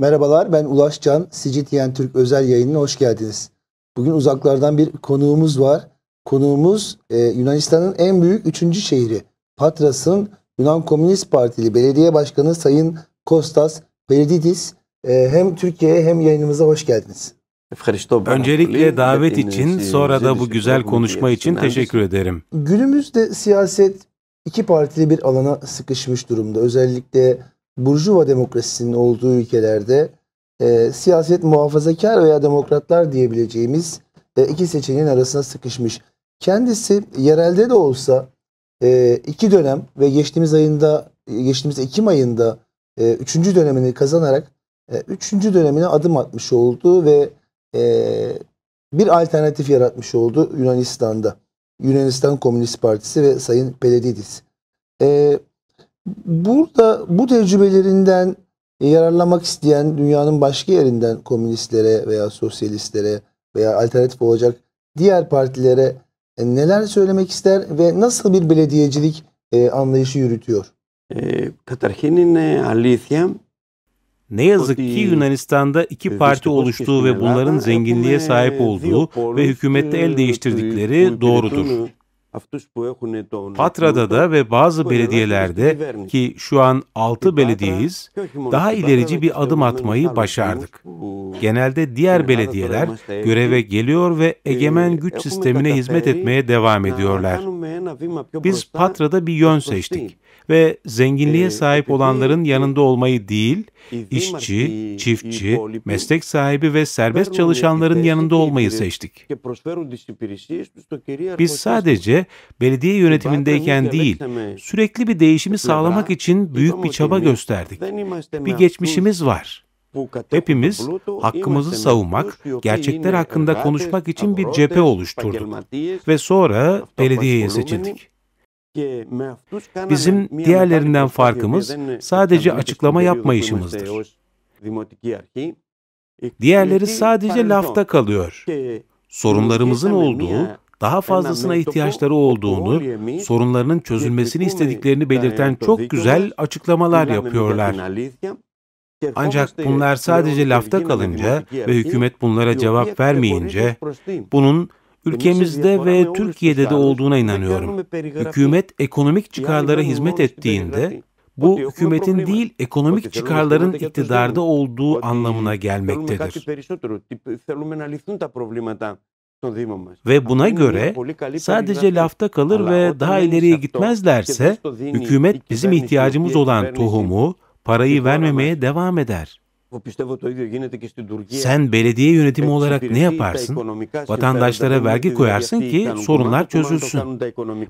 Merhabalar ben Ulaş Can, Sicityen Türk özel yayınına hoş geldiniz. Bugün uzaklardan bir konuğumuz var. Konuğumuz e, Yunanistan'ın en büyük üçüncü şehri Patras'ın Yunan Komünist Partili Belediye Başkanı Sayın Kostas Pelididis. E, hem Türkiye'ye hem yayınımıza hoş geldiniz. Öncelikle davet için sonra da bu güzel konuşma için teşekkür ederim. Günümüzde siyaset iki partili bir alana sıkışmış durumda. Özellikle burjuva demokrasisinin olduğu ülkelerde e, siyaset muhafazakar veya demokratlar diyebileceğimiz e, iki seçeneğin arasına sıkışmış. Kendisi yerelde de olsa e, iki dönem ve geçtiğimiz ayında geçtiğimiz Ekim ayında e, üçüncü dönemini kazanarak e, üçüncü dönemine adım atmış oldu ve e, bir alternatif yaratmış oldu Yunanistan'da. Yunanistan Komünist Partisi ve Sayın Peledidis. E, Burada bu tecrübelerinden e, yararlamak isteyen dünyanın başka yerinden komünistlere veya sosyalistlere veya alternatif olacak diğer partilere e, neler söylemek ister ve nasıl bir belediyecilik e, anlayışı yürütüyor? Ne yazık ki Yunanistan'da iki parti oluştuğu ve bunların zenginliğe sahip olduğu ve hükümette el değiştirdikleri doğrudur. Patra'da da ve bazı belediyelerde ki şu an 6 belediyeyiz, daha ilerici bir adım atmayı başardık. Genelde diğer belediyeler göreve geliyor ve egemen güç sistemine hizmet etmeye devam ediyorlar. Biz Patra'da bir yön seçtik ve zenginliğe ee, sahip olanların yanında olmayı değil, işçi, çiftçi, meslek sahibi ve serbest çalışanların yanında olmayı seçtik. Biz sadece belediye yönetimindeyken değil, sürekli bir değişimi sağlamak için büyük bir çaba gösterdik. Bir geçmişimiz var. Hepimiz hakkımızı savunmak, gerçekler hakkında konuşmak için bir cephe oluşturduk ve sonra belediyeye seçildik. Bizim diğerlerinden farkımız sadece açıklama yapma işimizdir. Diğerleri sadece lafta kalıyor. Sorunlarımızın olduğu, daha fazlasına ihtiyaçları olduğunu, sorunlarının çözülmesini istediklerini belirten çok güzel açıklamalar yapıyorlar. Ancak bunlar sadece lafta kalınca ve hükümet bunlara cevap vermeyince bunun ülkemizde ve Türkiye'de de olduğuna inanıyorum. Hükümet ekonomik çıkarlara hizmet ettiğinde bu hükümetin değil ekonomik çıkarların iktidarda olduğu anlamına gelmektedir. Ve buna göre sadece lafta kalır ve daha ileriye gitmezlerse hükümet bizim ihtiyacımız olan tohumu, parayı vermemeye devam eder. Sen belediye yönetimi olarak ne yaparsın? Vatandaşlara vergi koyarsın ki sorunlar çözülsün.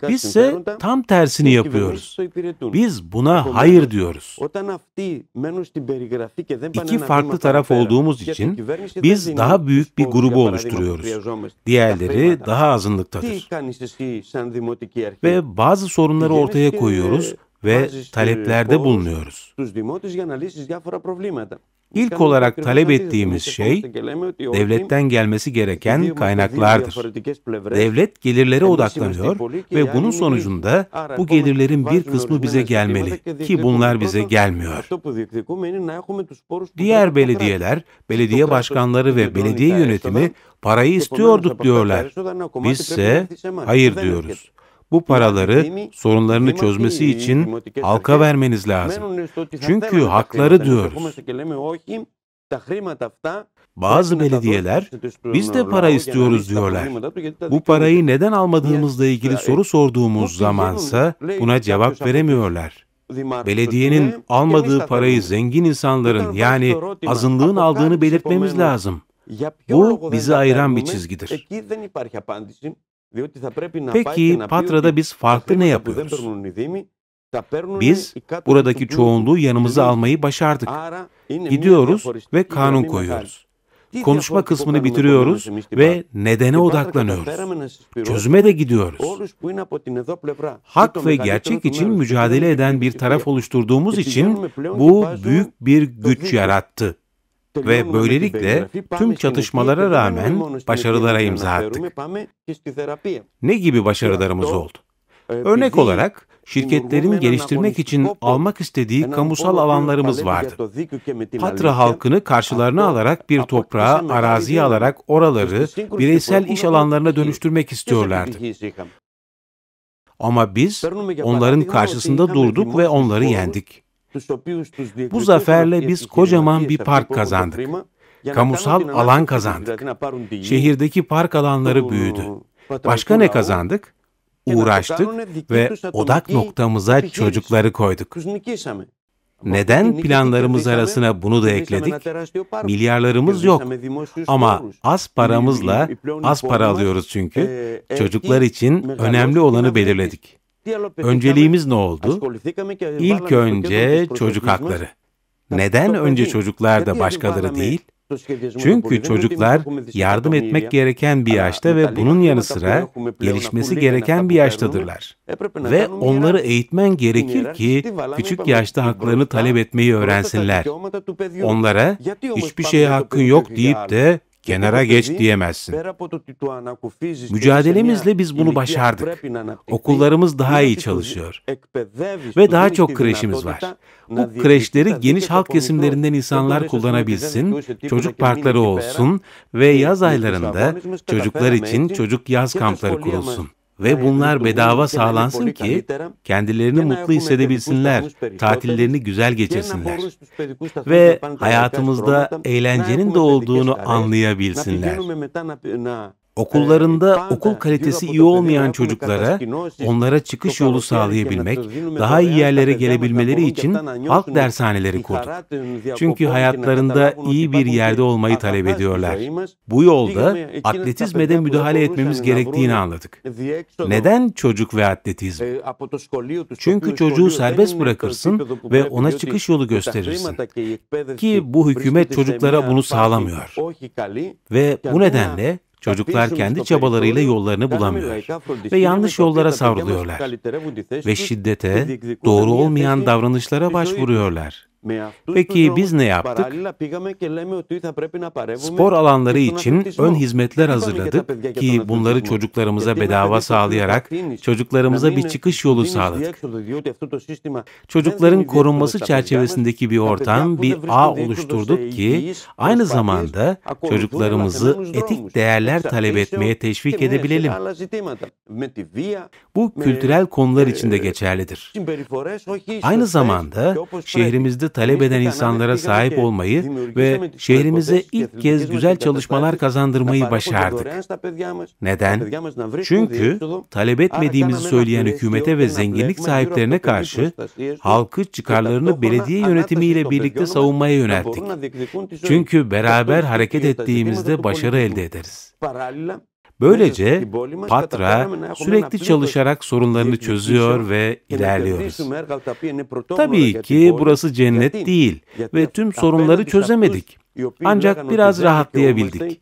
Biz ise tam tersini yapıyoruz. Biz buna hayır diyoruz. İki farklı taraf olduğumuz için biz daha büyük bir grubu oluşturuyoruz. Diğerleri daha azınlıktadır. Ve bazı sorunları ortaya koyuyoruz e, ve taleplerde bulunuyoruz. İlk olarak talep ettiğimiz şey devletten gelmesi gereken kaynaklardır. Devlet gelirlere odaklanıyor ve bunun sonucunda bu gelirlerin bir kısmı bize gelmeli ki bunlar bize gelmiyor. Diğer belediyeler, belediye başkanları ve belediye yönetimi parayı istiyorduk diyorlar. Bizse hayır diyoruz bu paraları sorunlarını çözmesi için halka vermeniz lazım. Çünkü hakları diyoruz. Bazı belediyeler biz de para istiyoruz diyorlar. Bu parayı neden almadığımızla ilgili soru sorduğumuz zamansa buna cevap veremiyorlar. Belediyenin almadığı parayı zengin insanların yani azınlığın aldığını belirtmemiz lazım. Bu bizi ayıran bir çizgidir. Peki Patra'da biz farklı ne yapıyoruz? Biz buradaki çoğunluğu yanımıza almayı başardık. Gidiyoruz ve kanun koyuyoruz. Konuşma kısmını bitiriyoruz ve nedene odaklanıyoruz. Çözüme de gidiyoruz. Hak ve gerçek için mücadele eden bir taraf oluşturduğumuz için bu büyük bir güç yarattı ve böylelikle tüm çatışmalara rağmen başarılara imza attık. Ne gibi başarılarımız oldu? E, Örnek olarak şirketlerin geliştirmek için almak istediği kamusal alanlarımız vardı. Patra halkını karşılarına alarak bir toprağa, araziye alarak oraları bireysel iş alanlarına dönüştürmek istiyorlardı. Ama biz onların karşısında durduk ve onları yendik. Bu zaferle biz kocaman bir park kazandık. Kamusal alan kazandık. Şehirdeki park alanları büyüdü. Başka ne kazandık? Uğraştık ve odak noktamıza çocukları koyduk. Neden planlarımız arasına bunu da ekledik? Milyarlarımız yok ama az paramızla az para alıyoruz çünkü ee, çocuklar için önemli olanı belirledik. Önceliğimiz ne oldu? İlk önce çocuk hakları. Neden önce çocuklar da başkaları değil? Çünkü çocuklar yardım etmek gereken bir yaşta ve bunun yanı sıra gelişmesi gereken bir yaştadırlar. Ve onları eğitmen gerekir ki küçük yaşta haklarını talep etmeyi öğrensinler. Onlara hiçbir şeye hakkın yok deyip de Kenara geç diyemezsin. Mücadelemizle biz bunu başardık. Okullarımız daha iyi çalışıyor. Ve daha çok kreşimiz var. Bu kreşleri geniş halk kesimlerinden insanlar kullanabilsin, çocuk parkları olsun ve yaz aylarında çocuklar için çocuk yaz kampları kurulsun ve bunlar bedava sağlansın ki kendilerini mutlu hissedebilsinler, tatillerini güzel geçirsinler ve hayatımızda eğlencenin de olduğunu anlayabilsinler. Okullarında ee, okul kalitesi iyi olmayan çocuklara, onlara çıkış yolu sağlayabilmek, daha iyi yerlere gelebilmeleri için halk dershaneleri kurduk. Çünkü hayatlarında iyi bir yerde olmayı talep ediyorlar. Bu yolda atletizme de müdahale etmemiz gerektiğini anladık. Neden çocuk ve atletizm? Ee, Çünkü çocuğu serbest bırakırsın ve ona çıkış yolu gösterirsin. Ki bu hükümet çocuklara bunu sağlamıyor. Ve bu nedenle Çocuklar kendi çabalarıyla yollarını bulamıyor ve yanlış yollara savruluyorlar ve şiddete, doğru olmayan davranışlara başvuruyorlar. Peki biz ne yaptık? Spor alanları için ön hizmetler hazırladık ki bunları çocuklarımıza bedava sağlayarak çocuklarımıza bir çıkış yolu sağladık. Çocukların korunması çerçevesindeki bir ortam, bir ağ oluşturduk ki aynı zamanda çocuklarımızı etik değerler talep etmeye teşvik edebilelim. Bu kültürel konular için de geçerlidir. Aynı zamanda şehrimizde talep eden insanlara sahip olmayı ve şehrimize ilk kez güzel çalışmalar kazandırmayı başardık. Neden? Çünkü talep etmediğimizi söyleyen hükümete ve zenginlik sahiplerine karşı halkı çıkarlarını belediye yönetimiyle birlikte savunmaya yönelttik. Çünkü beraber hareket ettiğimizde başarı elde ederiz. Böylece Patra sürekli çalışarak sorunlarını çözüyor ve ilerliyoruz. Tabii ki burası cennet değil ve tüm sorunları çözemedik. Ancak biraz rahatlayabildik.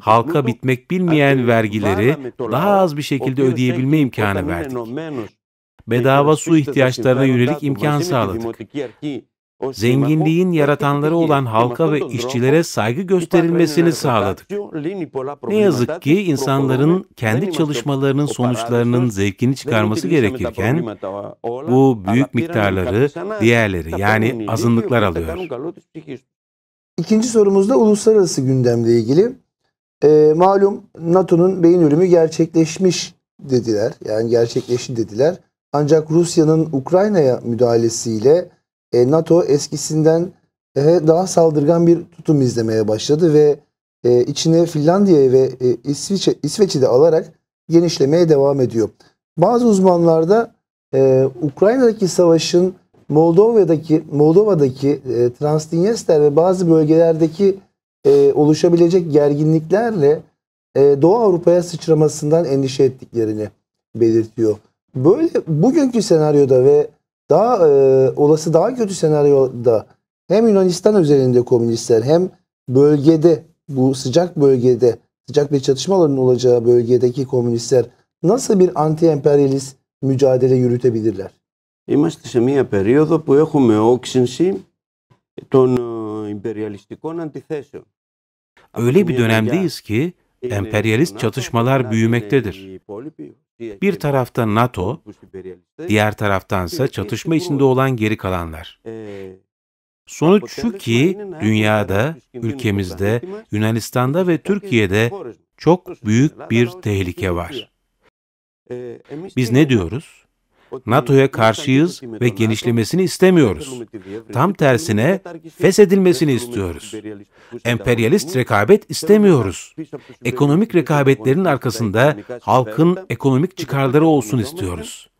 Halka bitmek bilmeyen vergileri daha az bir şekilde ödeyebilme imkanı verdik bedava su ihtiyaçlarına yönelik imkan sağladık zenginliğin yaratanları olan halka ve işçilere saygı gösterilmesini sağladık. Ne yazık ki insanların kendi çalışmalarının sonuçlarının zevkini çıkarması gerekirken oh bu büyük miktarları diğerleri yani azınlıklar alıyor. İkinci sorumuzda uluslararası gündemle ilgili. E, malum NATO'nun beyin ölümü gerçekleşmiş dediler. Yani gerçekleşti dediler. Ancak Rusya'nın Ukrayna'ya müdahalesiyle e, NATO eskisinden e, daha saldırgan bir tutum izlemeye başladı ve e, içine Finlandiya ve e, İsviçre, İsveç'i de alarak genişlemeye devam ediyor. Bazı uzmanlarda e, Ukrayna'daki savaşın Moldova'daki Moldova'daki e, ve bazı bölgelerdeki oluşabilecek gerginliklerle Doğu Avrupa'ya sıçramasından endişe ettiklerini belirtiyor. Böyle bugünkü senaryoda ve daha e, olası daha kötü senaryoda hem Yunanistan üzerinde komünistler hem bölgede bu sıcak bölgede sıcak bir çatışmaların olacağı bölgedeki komünistler nasıl bir anti-emperyalist mücadele yürütebilirler? Είμαστε σε μια περίοδο που έχουμε όξυνση των imperialistikon αντιθέσεων. Öyle bir dönemdeyiz ki emperyalist çatışmalar büyümektedir. Bir tarafta NATO, diğer taraftansa çatışma içinde olan geri kalanlar. Sonuç şu ki dünyada, ülkemizde, Yunanistan'da ve Türkiye'de çok büyük bir tehlike var. Ee, Biz ne diyoruz? NATO'ya karşıyız ve genişlemesini istemiyoruz. Tam tersine feshedilmesini istiyoruz. Emperyalist rekabet istemiyoruz. Ekonomik rekabetlerin arkasında halkın ekonomik çıkarları olsun istiyoruz.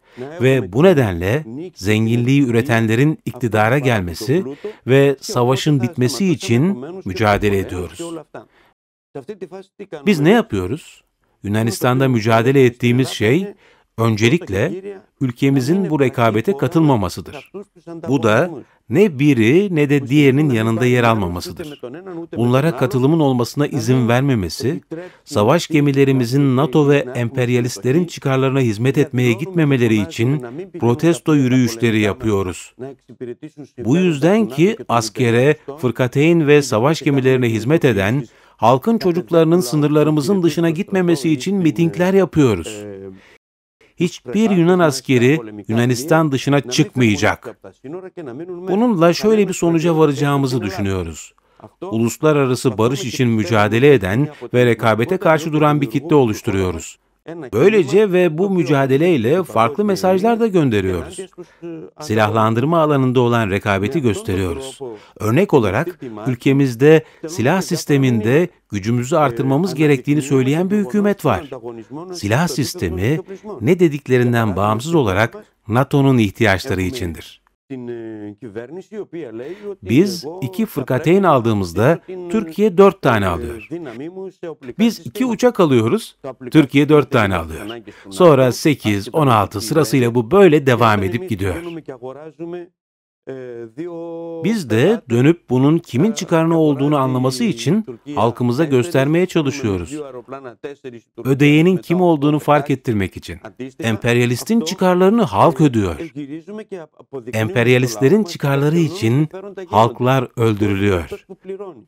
Ve bu nedenle zenginliği üretenlerin iktidara gelmesi ve savaşın bitmesi için mücadele ediyoruz. Biz ne yapıyoruz? Yunanistan'da mücadele ettiğimiz şey öncelikle ülkemizin bu rekabete katılmamasıdır. Bu da ne biri ne de diğerinin yanında yer almamasıdır. Bunlara katılımın olmasına izin vermemesi, savaş gemilerimizin NATO ve emperyalistlerin çıkarlarına hizmet etmeye gitmemeleri için protesto yürüyüşleri yapıyoruz. Bu yüzden ki askere, fırkateyn ve savaş gemilerine hizmet eden halkın çocuklarının sınırlarımızın dışına gitmemesi için mitingler yapıyoruz hiçbir Yunan askeri Yunanistan dışına çıkmayacak. Bununla şöyle bir sonuca varacağımızı düşünüyoruz. Uluslararası barış için mücadele eden ve rekabete karşı duran bir kitle oluşturuyoruz. Böylece ve bu mücadeleyle farklı mesajlar da gönderiyoruz. Silahlandırma alanında olan rekabeti gösteriyoruz. Örnek olarak ülkemizde silah sisteminde gücümüzü artırmamız gerektiğini söyleyen bir hükümet var. Silah sistemi ne dediklerinden bağımsız olarak NATO'nun ihtiyaçları içindir. E, Biz iki fırkateyn aldığımızda Türkiye dört e, tane alıyor. Biz iki uçak alıyoruz, Türkiye dört tane alıyor. Sonra sekiz, on altı sırasıyla bu böyle devam edip gidiyor. Ee, Biz de dönüp bunun kimin ee, çıkarını olduğunu anlaması için halkımıza göstermeye çalışıyoruz. Ödeyenin kim olduğunu fark ettirmek için. Emperyalistin çıkarlarını halk ödüyor. Emperyalistlerin çıkarları için halklar öldürülüyor.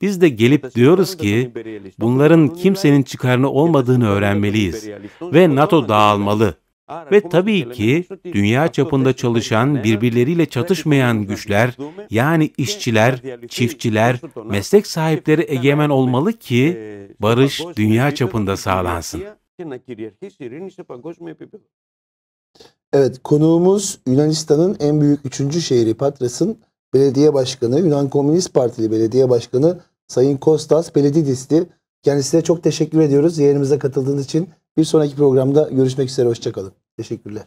Biz de gelip diyoruz ki bunların kimsenin çıkarını olmadığını öğrenmeliyiz ve NATO dağılmalı ve tabii ki dünya çapında çalışan, birbirleriyle çatışmayan güçler, yani işçiler, çiftçiler, meslek sahipleri egemen olmalı ki barış dünya çapında sağlansın. Evet, konuğumuz Yunanistan'ın en büyük üçüncü şehri Patras'ın belediye başkanı, Yunan Komünist Partili belediye başkanı Sayın Kostas Belididis'ti. Kendisine çok teşekkür ediyoruz yerimize katıldığınız için. Bir sonraki programda görüşmek üzere, hoşçakalın. Teşekkürler.